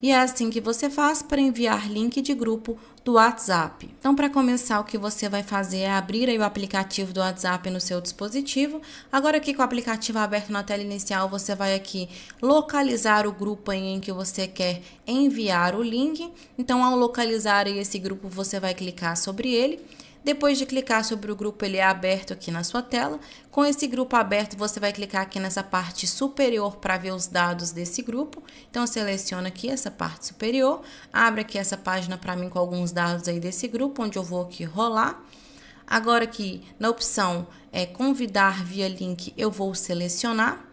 E é assim que você faz para enviar link de grupo do WhatsApp. Então, para começar, o que você vai fazer é abrir aí o aplicativo do WhatsApp no seu dispositivo. Agora aqui com o aplicativo aberto na tela inicial, você vai aqui localizar o grupo em que você quer enviar o link. Então, ao localizar esse grupo, você vai clicar sobre ele. Depois de clicar sobre o grupo, ele é aberto aqui na sua tela. Com esse grupo aberto, você vai clicar aqui nessa parte superior para ver os dados desse grupo. Então, seleciona aqui essa parte superior, abre aqui essa página para mim com alguns dados aí desse grupo, onde eu vou aqui rolar. Agora aqui na opção é, convidar via link, eu vou selecionar.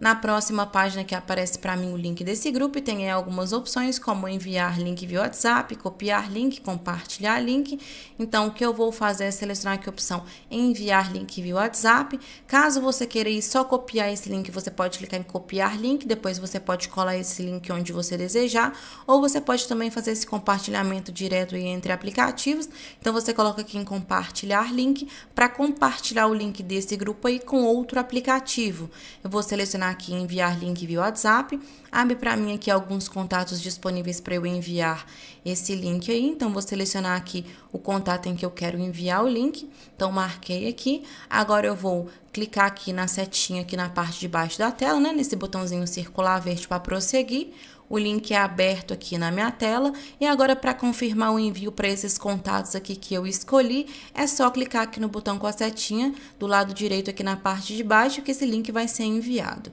Na próxima página que aparece para mim o link desse grupo tem algumas opções como enviar link via WhatsApp, copiar link, compartilhar link. Então o que eu vou fazer é selecionar aqui a opção enviar link via WhatsApp. Caso você queira ir só copiar esse link, você pode clicar em copiar link, depois você pode colar esse link onde você desejar, ou você pode também fazer esse compartilhamento direto entre aplicativos. Então você coloca aqui em compartilhar link para compartilhar o link desse grupo aí com outro aplicativo. Eu vou selecionar clicar aqui em enviar link via WhatsApp, abre para mim aqui alguns contatos disponíveis para eu enviar esse link aí. Então, vou selecionar aqui o contato em que eu quero enviar o link. Então, marquei aqui. Agora, eu vou clicar aqui na setinha aqui na parte de baixo da tela, né? Nesse botãozinho circular verde para prosseguir. O link é aberto aqui na minha tela e agora para confirmar o envio para esses contatos aqui que eu escolhi, é só clicar aqui no botão com a setinha do lado direito aqui na parte de baixo que esse link vai ser enviado.